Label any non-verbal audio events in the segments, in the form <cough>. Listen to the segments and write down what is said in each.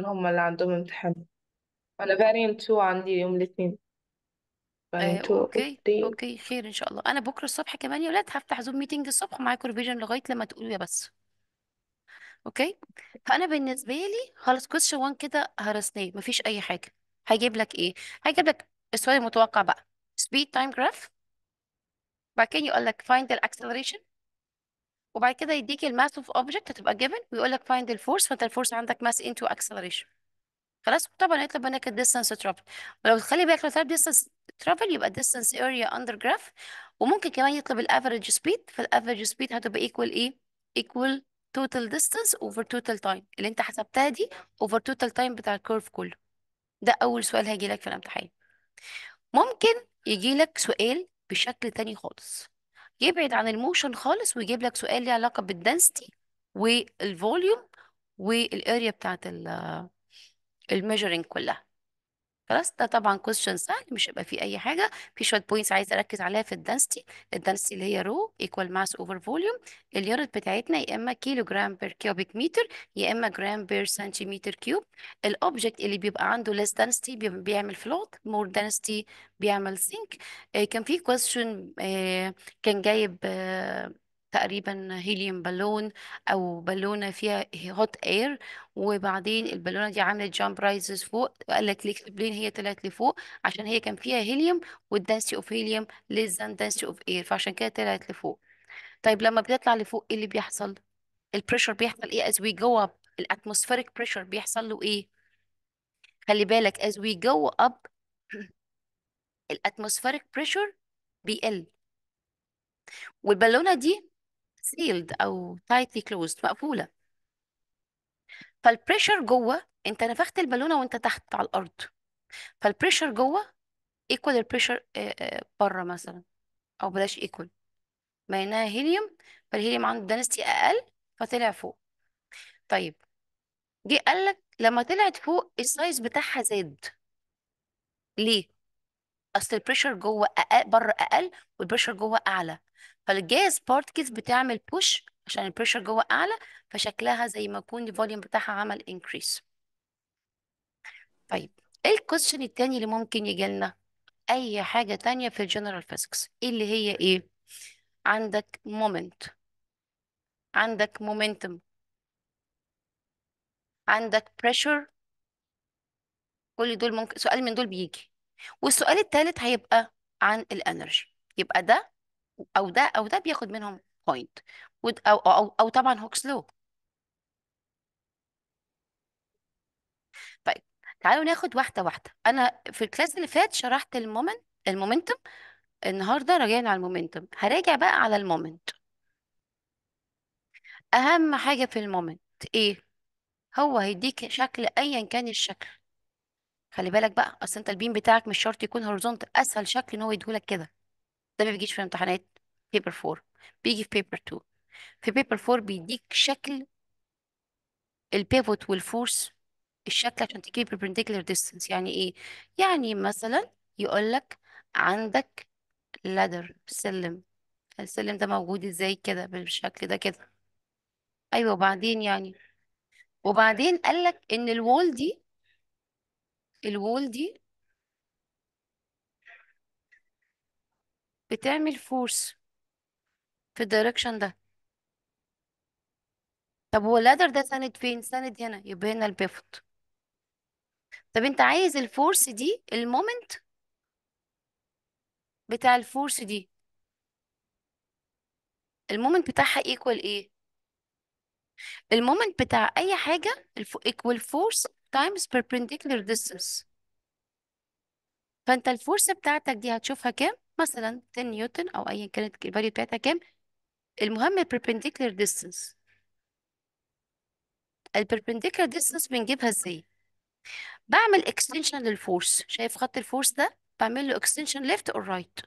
هم اللي عندهم امتحان انا variant 2 عندي يوم الاثنين variant آه 2 اوكي 3 اوكي خير ان شاء الله انا بكره الصبح كمان يا ولاد هفتح زوم ميتنج الصبح معاكم ريفيجن لغايه لما تقولوا يا بس اوكي فانا بالنسبه لي خلاص كويشن 1 كده هرسناه مفيش اي حاجه هجيب لك ايه هجيب لك السؤال المتوقع بقى speed time graph بعد كده يقول لك find the acceleration وبعد كده يديك الماس اوف اوبجكت هتبقى جيفن ويقول لك فايند الفورس فانت الفورس عندك ماس انتو اكسلريشن خلاص طبعا هيطلب منك الديستانس ترافل ولو تخلي بالك لو طلب ديستانس ترافل يبقى الديستانس اريا اندر جراف وممكن كمان يطلب الافريج سبيد فالافريج سبيد هتبقى ايكوال ايه ايكوال توتال ديستانس اوفر توتال تايم اللي انت حسبتها دي اوفر توتال تايم بتاع الكيرف كله ده اول سؤال هيجي لك في الامتحان ممكن يجي لك سؤال بشكل تاني خالص يبعد عن الموشن خالص ويجيب لك سؤال ليه علاقة بالدنسيتي والفوليوم والاريا بتاعت الميجرنج كلها خلاص ده طبعا كويشن سهل مش هيبقى فيه اي حاجه في شويه بوينتس عايز اركز عليها في الدنسيتي الدنسيتي اللي هي رو ايكوال ماس اوفر فوليوم اليارد بتاعتنا يا اما كيلو جرام بير كيوبيك متر يا اما جرام بير سنتيمتر كيوب الاوبجكت اللي بيبقى عنده ليس دنستي بيعمل فلوت مور دنستي بيعمل سينك آه، كان في كويشن آه، كان جايب آه، تقريبا هيليوم بالون او بالونه فيها هوت اير وبعدين البالونه دي عملت جامب رايزز فوق وقال لك الاكسبلين هي طلعت لفوق عشان هي كان فيها هيليوم والدنسي اوف هيليوم ليس ذان دنسي اوف اير فعشان كده طلعت لفوق طيب لما بتطلع لفوق ايه اللي بيحصل البريشر بيحصل ايه از وي جو اب الاتموسفيريك بريشر بيحصل له ايه خلي بالك از وي جو اب الاتموسفيريك بريشر بيقل والبالونه دي sealed او tightly closed مقفوله فالبريشر جوه انت نفخت البالونه وانت تحت على الارض فالبريشر جوه ايكوال البريشر بره مثلا او بلاش ايكوال بما هيليوم فالهيليوم عنده دنستي اقل فطلع فوق طيب جه قال لك لما طلعت فوق السايز بتاعها زاد ليه اصل البريشر جوه أقل بره اقل والبريشر جوه اعلى فالجاز بارتكلز بتعمل بوش عشان البريشر جوه اعلى فشكلها زي ما يكون الفوليوم بتاعها عمل انكريس طيب ايه الكويشن التاني اللي ممكن يجي لنا اي حاجه ثانيه في الجنرال ايه اللي هي ايه عندك مومنت عندك مومنتم عندك بريشر كل دول ممكن سؤال من دول بيجي والسؤال التالت هيبقى عن الانرجي يبقى ده او ده او ده بياخد منهم بوينت او او او طبعا هوكس لو طيب تعالوا ناخد واحده واحده انا في الكلاس اللي فات شرحت المومنت المومنتوم النهارده راجعين على المومنتوم هراجع بقى على المومنت اهم حاجه في المومنت ايه هو هيديك شكل ايا كان الشكل خلي بالك بقى اصل انت البيم بتاعك مش شرط يكون هوريزونتال اسهل شكل ان هو يديهولك كده ده ما بيجيش في امتحانات بيبر 4 بيجي في بيبر 2 في بيبر 4 بيديك شكل البيفوت والفورس الشكل عشان تجيب perpendicular distance يعني ايه يعني مثلا يقول لك عندك لادر سلم السلم ده موجود ازاي كده بالشكل ده كده ايوه وبعدين يعني وبعدين قال لك ان الوول دي الوول دي بتعمل فورس في الدايركشن ده طب هو اللادر ده ساند فين ساند هنا يبقى هنا البيفوت طب انت عايز الفورس دي المومنت بتاع الفورس دي المومنت بتاعها ايكوال ايه المومنت بتاع اي حاجه ايكوال فورس تايمز perpendicular distance فانت الفورس بتاعتك دي هتشوفها كام مثلا 10 نيوتن او ايا كانت الفاليو بتاعتها كام المهم البربنديكولار ديستنس البربنديكولار ديستنس بنجيبها ازاي بعمل اكستنشن للفورس شايف خط الفورس ده بعمل له اكستنشن ليفت اور رايت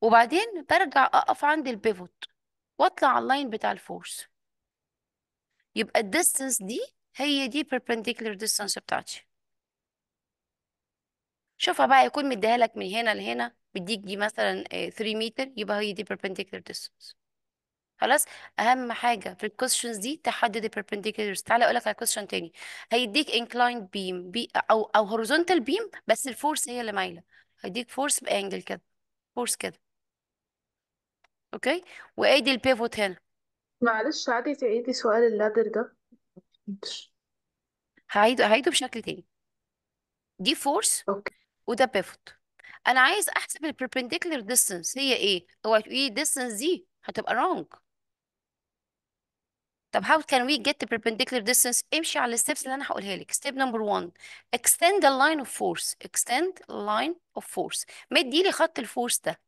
وبعدين برجع اقف عند البيفوت واطلع على اللاين بتاع الفورس يبقى الديستنس دي هي دي perpendicular distance بتاعتي شوفها بقى يكون مديها لك من هنا لهنا بديك دي مثلا 3 آه، متر يبقى هي دي perpendicular distance خلاص اهم حاجه في الكويشنز دي تحدد البربنديكولارز تعالى اقول لك على كويشن تاني هيديك انكلايند بيم بي او او هوريزونتال بيم بس الفورس هي اللي مايله هيديك فورس بانجل كده فورس كده اوكي وادي البيفوت هنا معلش عادي تعيدي سؤال اللادر ده هعيده هعيده بشكل تاني دي فورس اوكي وده بيفوت انا عايز احسب ال perpendicular distance هي ايه هو ايه distance دي هتبقى wrong طب how can we get the perpendicular distance امشي على الستبس اللي انا هقولها لك step number one extend the line of force extend line of force مدي لي خط الفورس ده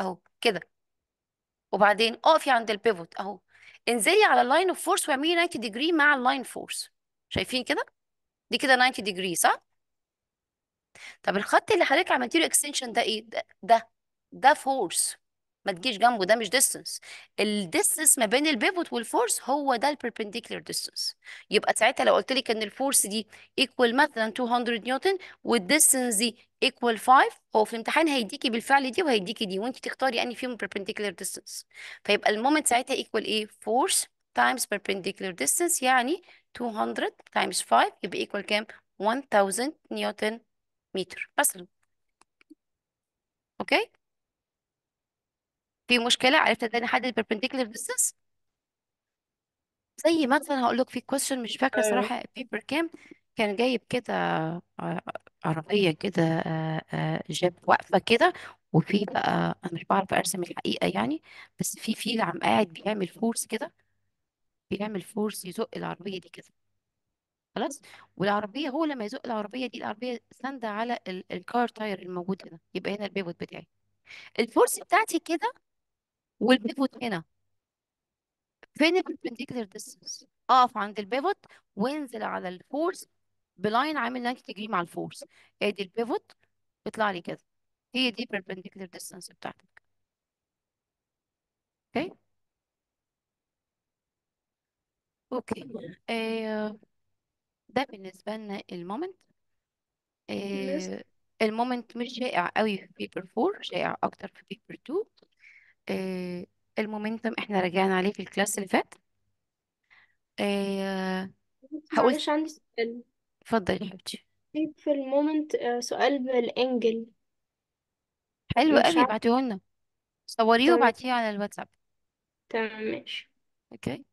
اهو كده وبعدين اقفي عند البيفوت اهو انزلي على line of force واعملي 90 degree مع line force شايفين كده دي كده 90 ديجري صح طب الخط اللي حضرتك عملتي له اكستنشن ده ايه ده ده, ده فورس ما تجيش جنبه ده مش ديستنس الديستنس ما بين البيفوت والفورس هو ده البربنديكولار ديستنس يبقى ساعتها لو قلت لك ان الفورس دي ايكوال مثلا 200 نيوتن والديستنس دي ايكوال 5 هو في الامتحان هيديكي بالفعل دي وهيديكي دي وانت تختاري اني فيهم بربنديكولار ديستنس فيبقى المومنت ساعتها ايكوال ايه فورس تايمز بربنديكولار ديستنس يعني 200 تايمز 5 يبقى ايكوال كام 1000 نيوتن متر مثلا اوكي في مشكله عرفت ازاي نحدد perpendicular distance زي مثلا هقول لك في question مش فاكره أيوه. صراحه بيبر كام كان جايب كده آه، آه، عربيه كده آه، جاب واقفه كده وفي بقى انا مش بعرف ارسم الحقيقه يعني بس في فيل عم قاعد بيعمل فورس كده بيعمل فورس يزق العربيه دي كده خلاص والعربيه هو لما يزق العربيه دي العربيه ساندة على الكار تاير الموجود هنا يبقى هنا البيفوت بتاعي الفورس بتاعتي كده والبيفوت هنا فين البربنديكولار ديستنس اقف عند البيفوت وانزل على الفورس بلاين عامل 90 ديجري مع الفورس ادي البيفوت بيطلع لي كده هي دي perpendicular distance بتاعتك اوكي اوكي آه ده بالنسبة لنا المومنت آه، المومنت مش شائع قوي في بيبر 4 شائع اكتر في بيبر 2 آه، المومنتم احنا رجعنا عليه في الكلاس اللي فات آه، هقول معلش عندي سؤال اتفضلي يا حبيبتي في طيب، في المومنت آه، سؤال بالانجل حلو مش قوي ابعتيه لنا صوريه تمام طيب. وابعتيه على الواتساب تمام ماشي اوكي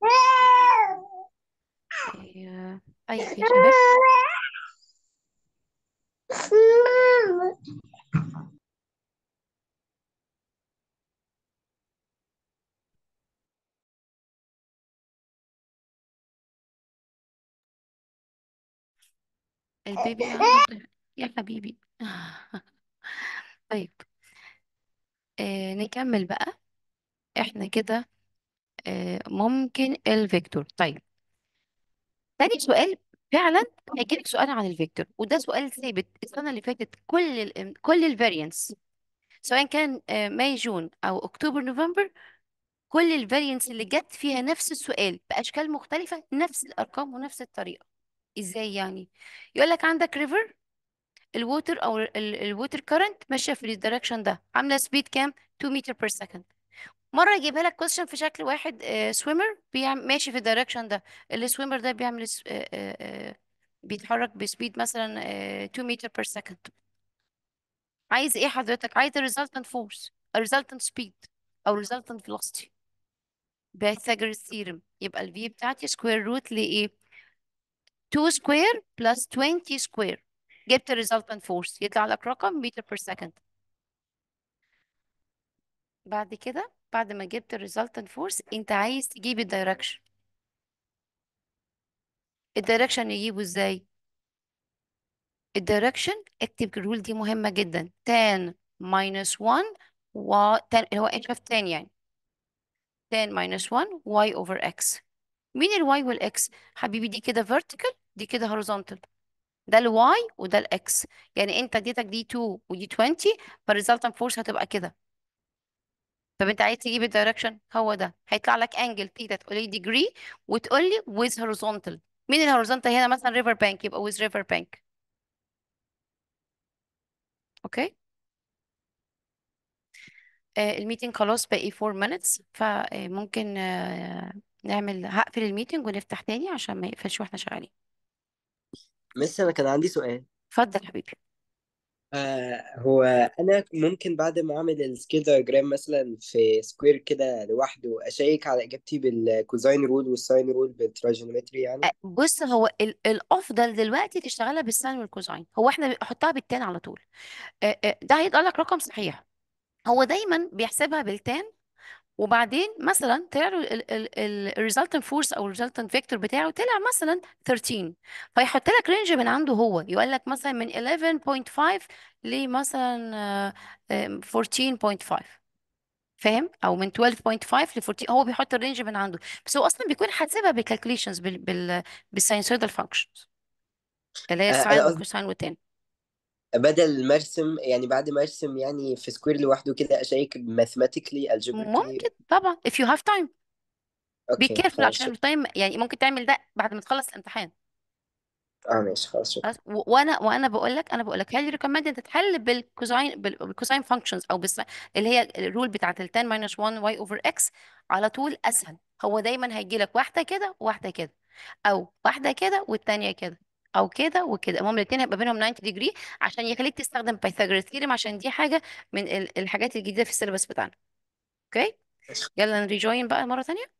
<laughs> اي في طيب، البيبي <laughs> يا حبيبي <laughs> طيب آه نكمل بقى احنا كده آه ممكن الفيكتور طيب تاني سؤال فعلا هيجيلك سؤال عن الفيكتور وده سؤال ثابت السنة اللي فاتت كل الـ كل الفاريانس سواء كان آه، ماي جون أو أكتوبر نوفمبر كل الفاريانس اللي جت فيها نفس السؤال بأشكال مختلفة نفس الأرقام ونفس الطريقة إزاي يعني يقول لك عندك ريفر الووتر أو الووتر كارنت ماشية في الدايركشن ده عاملة سبيد كام 2 متر بير سكند مرة يجيبها لك كويشن في شكل واحد سويمر آه، بيعمل ماشي في الدايركشن ده السويمر ده بيعمل آه، آه، بيتحرك بسبيد مثلا 2 متر بير سكند عايز ايه حضرتك عايز الريزلتنت فورس الريزلتنت سبيد او الريزلتنت فيلوسيتي بايثاغورس ثيرم يبقى الفي v بتاعتي سكوير روت لايه 2 سكوير بلس 20 سكوير جبت الريزلتنت فورس يطلع لك رقم متر بير سكند بعد كده بعد ما جبت resultant فورس انت عايز تجيب الدايركشن الدايركشن نجيبه ازاي الدايركشن اكتب الرول دي مهمة جدا tan minus 1 و اللي هو اف tan يعني tan minus 1 y over x مين ال y وال x حبيبي دي كده vertical دي كده horizontal ده ال y وده ال x يعني انت اديتك دي 2 ودي 20 فالريزلتنت فورس هتبقى كده طب انت عايز تجيب الدايركشن هو ده هيطلع لك انجل ثيتا تقول لي ديجري وتقول لي ويز هوريزونتال مين الهوريزونتال هنا مثلا ريفر بانك يبقى ويز ريفر بانك اوكي الميتنج خلاص باقي 4 minutes فممكن آه، آه، نعمل هقفل الميتنج ونفتح تاني عشان ما يقفلش واحنا شغالين مس انا كان عندي سؤال اتفضل حبيبي آه، هو انا ممكن بعد ما اعمل السكيل دايجرام مثلا في سكوير كده لوحده اشيك على اجابتي بالكوزاين رول والساين رول بالتراجينومتري يعني آه، بص هو الافضل دلوقتي تشتغلها بالساين والكوزاين هو احنا بنحطها بالتان على طول آه، ده هيطلع لك رقم صحيح هو دايما بيحسبها بالتان وبعدين مثلا طلع الريزلتنت فورس او الريزلتنت فيكتور بتاعه طلع مثلا 13 فيحط لك رينج من عنده هو يقول لك مثلا من 11.5 لمثلا 14.5 فاهم او من 12.5 ل 14 هو بيحط الرينج من عنده بس هو اصلا بيكون حاسبها بالكالكوليشنز بالساينسويدال فانكشنز اللي هي الساين والكوساين والتاني بدل ما ارسم يعني بعد ما ارسم يعني في سكوير لوحده كده اشيك ماثيماتيكلي الجبر ممكن طبعا if you have time be اوكي careful خلاص عشان شكرا التايم يعني ممكن تعمل ده بعد ما تخلص الامتحان اه ماشي خلاص شكرا خلاص وانا وانا بقول لك انا بقول لك هل ريكومند انت تحل بالكوزاين بالكوزاين فانكشنز او بس اللي هي الرول بتاعه ال 10 ماينس 1 واي اوفر اكس على طول اسهل هو دايما هيجي لك واحده كده وواحده كده او واحده كده والتانيه كده او كده وكده المهم الاثنين هيبقى بينهم 90 ديجري عشان يخليك تستخدم بايثاغورس ثيرم عشان دي حاجه من الحاجات الجديده في السيلبس بتاعنا اوكي يلا نريجوين بقى مره ثانيه